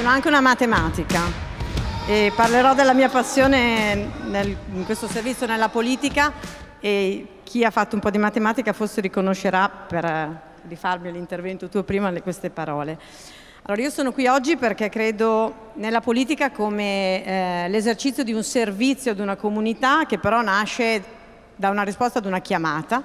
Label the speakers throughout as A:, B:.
A: sono anche una matematica e parlerò della mia passione nel, in questo servizio nella politica e chi ha fatto un po' di matematica forse riconoscerà per rifarmi eh, l'intervento tuo prima queste parole. Allora io sono qui oggi perché credo nella politica come eh, l'esercizio di un servizio ad una comunità che però nasce da una risposta ad una chiamata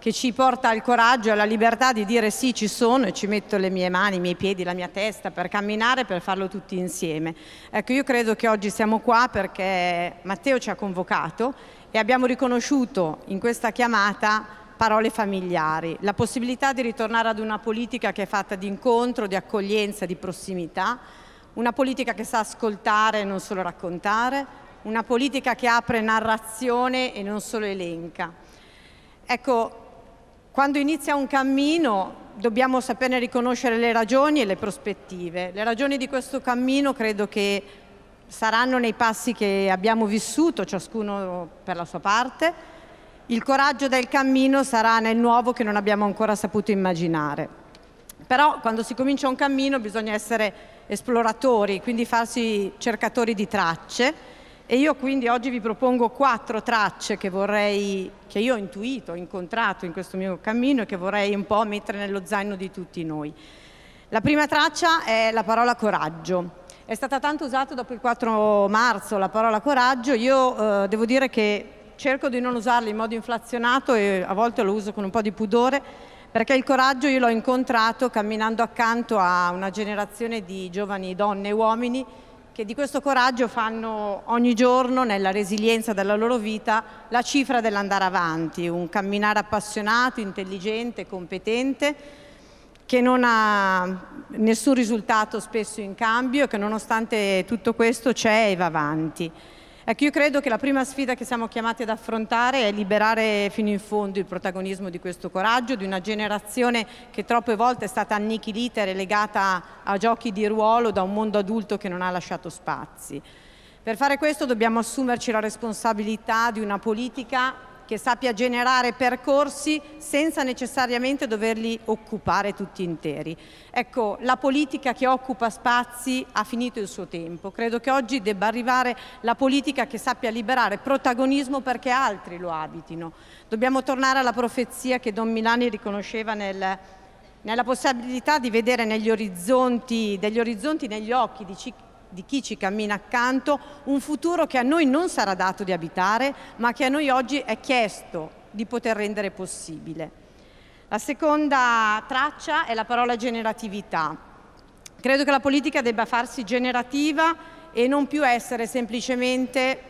A: che ci porta al coraggio e alla libertà di dire sì, ci sono e ci metto le mie mani, i miei piedi, la mia testa per camminare, per farlo tutti insieme. Ecco, io credo che oggi siamo qua perché Matteo ci ha convocato e abbiamo riconosciuto in questa chiamata parole familiari, la possibilità di ritornare ad una politica che è fatta di incontro, di accoglienza, di prossimità, una politica che sa ascoltare e non solo raccontare, una politica che apre narrazione e non solo elenca. Ecco, quando inizia un cammino dobbiamo saperne riconoscere le ragioni e le prospettive. Le ragioni di questo cammino credo che saranno nei passi che abbiamo vissuto, ciascuno per la sua parte. Il coraggio del cammino sarà nel nuovo che non abbiamo ancora saputo immaginare. Però quando si comincia un cammino bisogna essere esploratori, quindi farsi cercatori di tracce e io quindi oggi vi propongo quattro tracce che vorrei, che io ho intuito, ho incontrato in questo mio cammino e che vorrei un po' mettere nello zaino di tutti noi. La prima traccia è la parola coraggio. È stata tanto usata dopo il 4 marzo la parola coraggio, io eh, devo dire che cerco di non usarla in modo inflazionato e a volte lo uso con un po' di pudore, perché il coraggio io l'ho incontrato camminando accanto a una generazione di giovani donne e uomini che di questo coraggio fanno ogni giorno nella resilienza della loro vita la cifra dell'andare avanti, un camminare appassionato, intelligente, competente, che non ha nessun risultato spesso in cambio, e che nonostante tutto questo c'è e va avanti. Ecco, io credo che la prima sfida che siamo chiamati ad affrontare è liberare fino in fondo il protagonismo di questo coraggio, di una generazione che troppe volte è stata annichilita e relegata a giochi di ruolo da un mondo adulto che non ha lasciato spazi. Per fare questo dobbiamo assumerci la responsabilità di una politica che sappia generare percorsi senza necessariamente doverli occupare tutti interi. Ecco, la politica che occupa spazi ha finito il suo tempo. Credo che oggi debba arrivare la politica che sappia liberare protagonismo perché altri lo abitino. Dobbiamo tornare alla profezia che Don Milani riconosceva nel nella possibilità di vedere negli orizzonti, degli orizzonti negli occhi di, di chi ci cammina accanto, un futuro che a noi non sarà dato di abitare, ma che a noi oggi è chiesto di poter rendere possibile. La seconda traccia è la parola generatività. Credo che la politica debba farsi generativa e non più essere semplicemente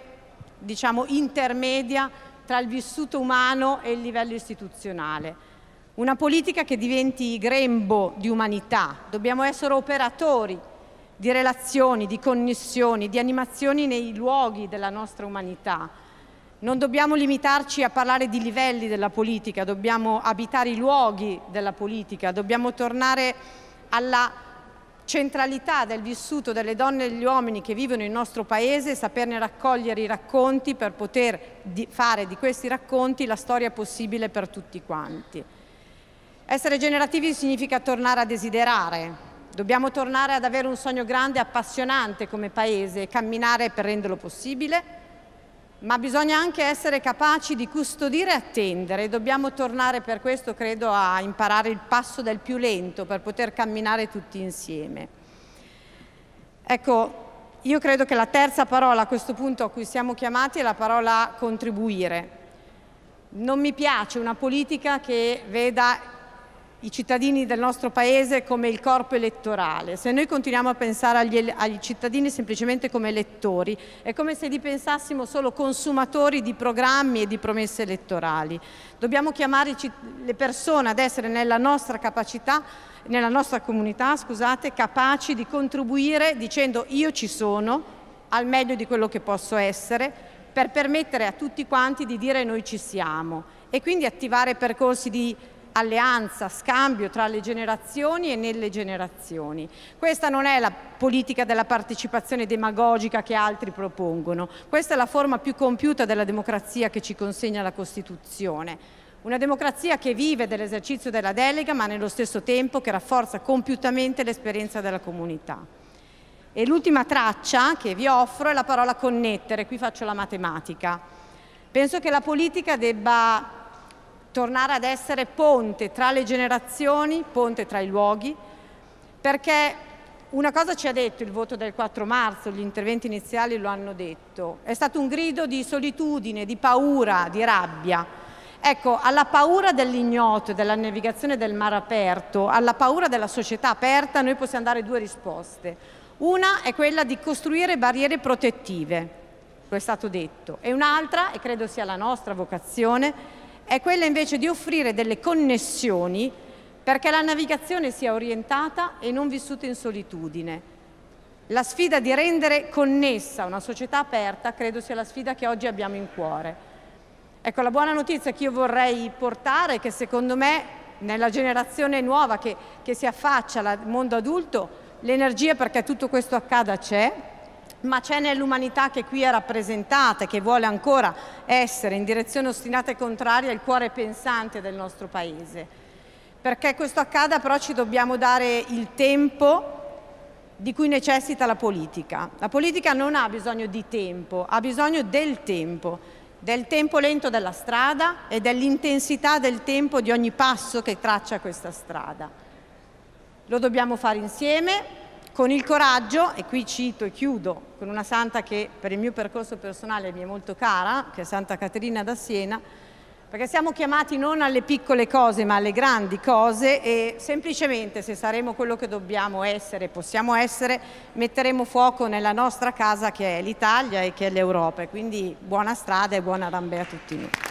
A: diciamo, intermedia tra il vissuto umano e il livello istituzionale. Una politica che diventi grembo di umanità, dobbiamo essere operatori di relazioni, di connessioni, di animazioni nei luoghi della nostra umanità. Non dobbiamo limitarci a parlare di livelli della politica, dobbiamo abitare i luoghi della politica, dobbiamo tornare alla centralità del vissuto delle donne e degli uomini che vivono il nostro paese, saperne raccogliere i racconti per poter fare di questi racconti la storia possibile per tutti quanti. Essere generativi significa tornare a desiderare, Dobbiamo tornare ad avere un sogno grande e appassionante come Paese e camminare per renderlo possibile, ma bisogna anche essere capaci di custodire e attendere. Dobbiamo tornare per questo, credo, a imparare il passo del più lento per poter camminare tutti insieme. Ecco, io credo che la terza parola a questo punto a cui siamo chiamati è la parola contribuire. Non mi piace una politica che veda i cittadini del nostro Paese come il corpo elettorale. Se noi continuiamo a pensare agli, agli, cittadini semplicemente come elettori, è come se li pensassimo solo consumatori di programmi e di promesse elettorali. Dobbiamo chiamare le persone ad essere nella nostra capacità, nella nostra comunità, scusate, capaci di contribuire dicendo io ci sono al meglio di quello che posso essere per permettere a tutti quanti di dire noi ci siamo e quindi attivare percorsi di alleanza, scambio tra le generazioni e nelle generazioni. Questa non è la politica della partecipazione demagogica che altri propongono, questa è la forma più compiuta della democrazia che ci consegna la Costituzione. Una democrazia che vive dell'esercizio della delega ma nello stesso tempo che rafforza compiutamente l'esperienza della comunità. E l'ultima traccia che vi offro è la parola connettere, qui faccio la matematica. Penso che la politica debba tornare ad essere ponte tra le generazioni, ponte tra i luoghi, perché una cosa ci ha detto il voto del 4 marzo, gli interventi iniziali lo hanno detto, è stato un grido di solitudine, di paura, di rabbia. Ecco, alla paura dell'ignoto, della navigazione del mare aperto, alla paura della società aperta, noi possiamo dare due risposte. Una è quella di costruire barriere protettive, lo è stato detto, e un'altra, e credo sia la nostra vocazione, è quella invece di offrire delle connessioni perché la navigazione sia orientata e non vissuta in solitudine. La sfida di rendere connessa una società aperta credo sia la sfida che oggi abbiamo in cuore. Ecco, la buona notizia che io vorrei portare è che secondo me nella generazione nuova che, che si affaccia al mondo adulto l'energia perché tutto questo accada c'è, ma c'è nell'umanità che qui è rappresentata, e che vuole ancora essere in direzione ostinata e contraria il cuore pensante del nostro Paese. Perché questo accada però ci dobbiamo dare il tempo di cui necessita la politica. La politica non ha bisogno di tempo, ha bisogno del tempo, del tempo lento della strada e dell'intensità del tempo di ogni passo che traccia questa strada. Lo dobbiamo fare insieme, con il coraggio, e qui cito e chiudo, con una santa che per il mio percorso personale mi è molto cara, che è Santa Caterina da Siena, perché siamo chiamati non alle piccole cose ma alle grandi cose e semplicemente se saremo quello che dobbiamo essere, possiamo essere, metteremo fuoco nella nostra casa che è l'Italia e che è l'Europa. Quindi buona strada e buona rambea a tutti noi.